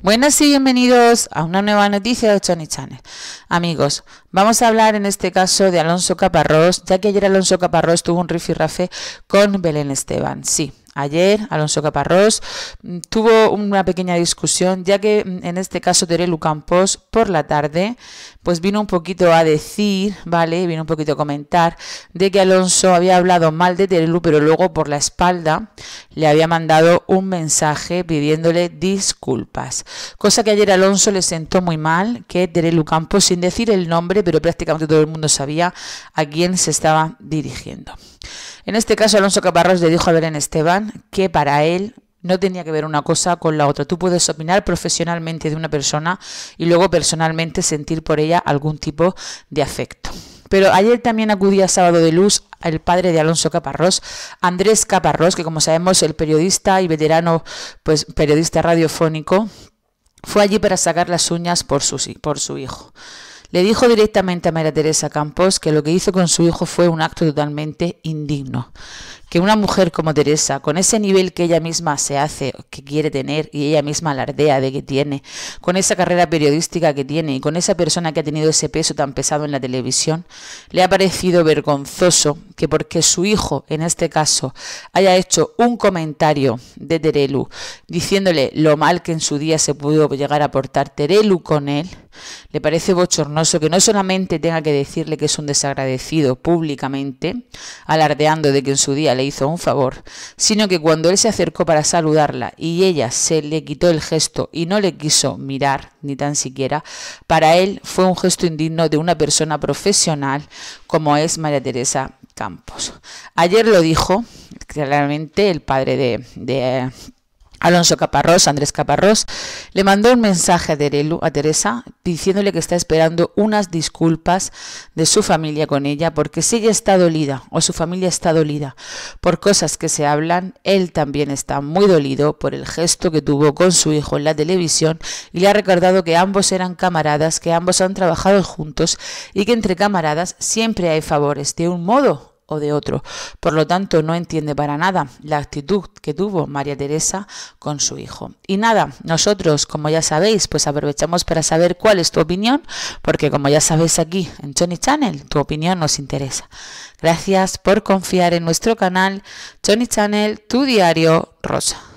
Buenas y bienvenidos a una nueva noticia de Tony Channel. Amigos, vamos a hablar en este caso de Alonso Caparrós, ya que ayer Alonso Caparrós tuvo un rafe con Belén Esteban. Sí, Ayer Alonso Caparrós mm, tuvo una pequeña discusión, ya que mm, en este caso Terelu Campos por la tarde pues vino un poquito a decir, ¿vale? Vino un poquito a comentar de que Alonso había hablado mal de Terelu, pero luego por la espalda le había mandado un mensaje pidiéndole disculpas. Cosa que ayer Alonso le sentó muy mal, que Terelu Campos, sin decir el nombre, pero prácticamente todo el mundo sabía a quién se estaba dirigiendo. En este caso, Alonso Caparrós le dijo a Belén Esteban que para él no tenía que ver una cosa con la otra. Tú puedes opinar profesionalmente de una persona y luego personalmente sentir por ella algún tipo de afecto. Pero ayer también acudía Sábado de Luz el padre de Alonso Caparrós, Andrés Caparrós, que como sabemos el periodista y veterano pues periodista radiofónico, fue allí para sacar las uñas por su, por su hijo. Le dijo directamente a María Teresa Campos que lo que hizo con su hijo fue un acto totalmente indigno, que una mujer como Teresa, con ese nivel que ella misma se hace, que quiere tener y ella misma alardea de que tiene, con esa carrera periodística que tiene y con esa persona que ha tenido ese peso tan pesado en la televisión, le ha parecido vergonzoso que porque su hijo, en este caso, haya hecho un comentario de Terelu diciéndole lo mal que en su día se pudo llegar a portar Terelu con él, le parece bochornoso que no solamente tenga que decirle que es un desagradecido públicamente, alardeando de que en su día le hizo un favor, sino que cuando él se acercó para saludarla y ella se le quitó el gesto y no le quiso mirar ni tan siquiera, para él fue un gesto indigno de una persona profesional como es María Teresa Campos. Ayer lo dijo claramente el padre de, de Alonso Caparrós, Andrés Caparrós, le mandó un mensaje a, a Teresa diciéndole que está esperando unas disculpas de su familia con ella porque si ella está dolida o su familia está dolida por cosas que se hablan, él también está muy dolido por el gesto que tuvo con su hijo en la televisión y le ha recordado que ambos eran camaradas, que ambos han trabajado juntos y que entre camaradas siempre hay favores de un modo o de otro. Por lo tanto, no entiende para nada la actitud que tuvo María Teresa con su hijo. Y nada, nosotros, como ya sabéis, pues aprovechamos para saber cuál es tu opinión, porque como ya sabéis aquí en Johnny Channel, tu opinión nos interesa. Gracias por confiar en nuestro canal Johnny Channel, tu diario rosa.